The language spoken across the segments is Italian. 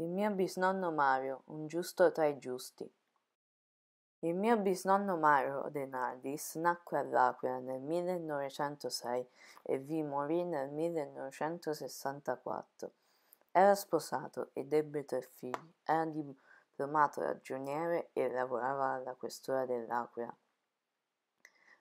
Il mio bisnonno Mario, un giusto tra i giusti. Il mio bisnonno Mario De Nardis nacque all'Aquila nel 1906 e vi morì nel 1964. Era sposato ed ebbe tre figli, era diplomato ragioniere e lavorava alla questura dell'Aquila.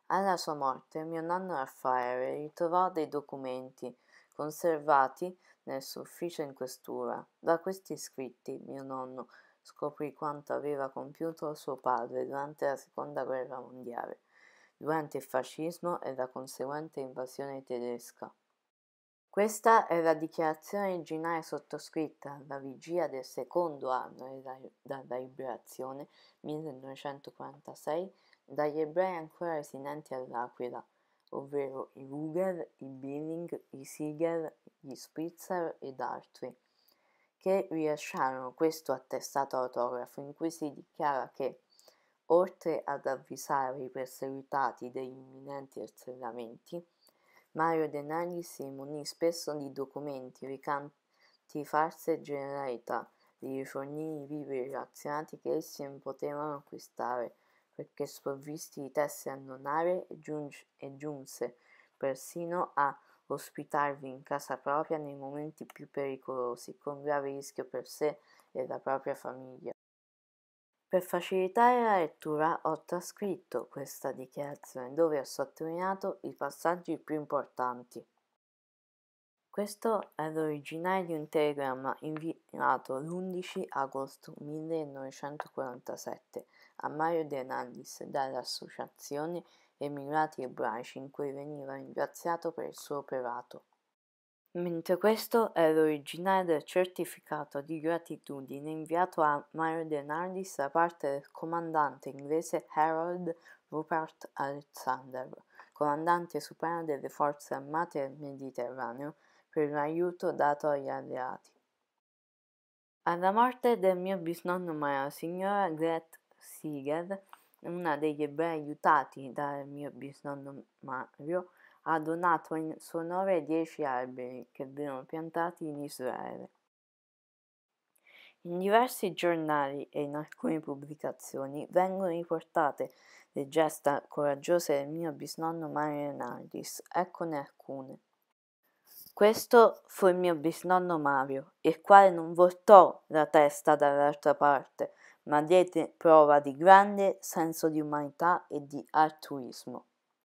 Alla sua morte mio nonno Raffaele ritrovò dei documenti conservati nel suo ufficio in questura. Da questi scritti mio nonno scoprì quanto aveva compiuto suo padre durante la seconda guerra mondiale, durante il fascismo e la conseguente invasione tedesca. Questa è la dichiarazione originale sottoscritta alla vigilia del secondo anno della liberazione 1946 dagli ebrei ancora residenti all'Aquila ovvero i Ruger, i Billing, i Siger, gli Spitzer ed altri, che rilasciarono questo attestato autografo in cui si dichiara che, oltre ad avvisare i perseguitati degli imminenti atterramenti, Mario Denali si munì spesso di documenti, ricanti false generalità, di rifornì i vivi relazionati che essi non potevano acquistare, perché sprovvisti di teste annonare giunge, e giunse persino a ospitarvi in casa propria nei momenti più pericolosi, con grave rischio per sé e la propria famiglia. Per facilitare la lettura ho trascritto questa dichiarazione dove ho sottolineato i passaggi più importanti. Questo è l'originale di un telegramma inviato l'11 agosto 1947 a Mario De Hernandez dall'Associazione Emigrati Ebraici in cui veniva ringraziato per il suo operato. Mentre questo è l'originale del certificato di gratitudine inviato a Mario De Hernandez da parte del comandante inglese Harold Rupert Alexander, comandante supremo delle forze armate del Mediterraneo, per l'aiuto dato agli alleati. Alla morte del mio bisnonno la signora Gret Sigel, una degli ebrei aiutati dal mio bisnonno Mario, ha donato in suo onore dieci alberi che vengono piantati in Israele. In diversi giornali e in alcune pubblicazioni vengono riportate le gesta coraggiose del mio bisnonno Mario Nardis, eccone alcune. Questo fu il mio bisnonno Mario, il quale non voltò la testa dall'altra parte, ma diede prova di grande senso di umanità e di altruismo.